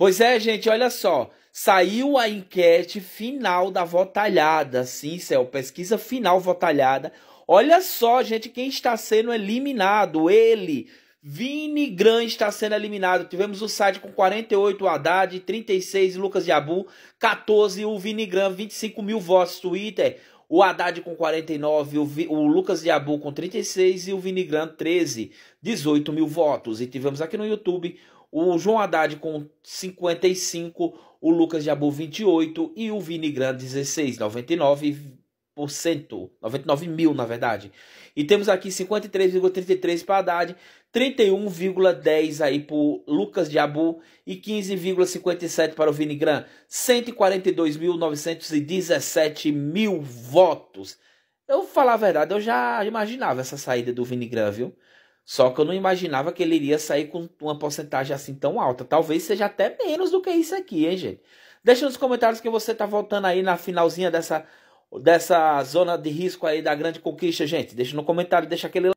Pois é, gente, olha só. Saiu a enquete final da votalhada, sim, Céu, pesquisa final votalhada. Olha só, gente, quem está sendo eliminado. Ele, Vini Grande está sendo eliminado. Tivemos o site com 48 o Haddad, 36 Lucas Diabu, 14 o Vini Grande, 25 mil votos Twitter. O Haddad com 49, o, Vi, o Lucas Diabu com 36 e o Vini Grande 13, 18 mil votos. E tivemos aqui no YouTube o João Haddad com 55, o Lucas Diabu 28 e o Vini Grande 16, 99 99 mil, na verdade. E temos aqui 53,33 para Haddad, 31,10 aí para Lucas Diabu e 15,57 para o Vinigran. 142.917 mil votos. Eu falar a verdade, eu já imaginava essa saída do Vinigran, viu? Só que eu não imaginava que ele iria sair com uma porcentagem assim tão alta. Talvez seja até menos do que isso aqui, hein, gente? Deixa nos comentários que você tá voltando aí na finalzinha dessa dessa zona de risco aí da grande conquista, gente? Deixa no comentário, deixa aquele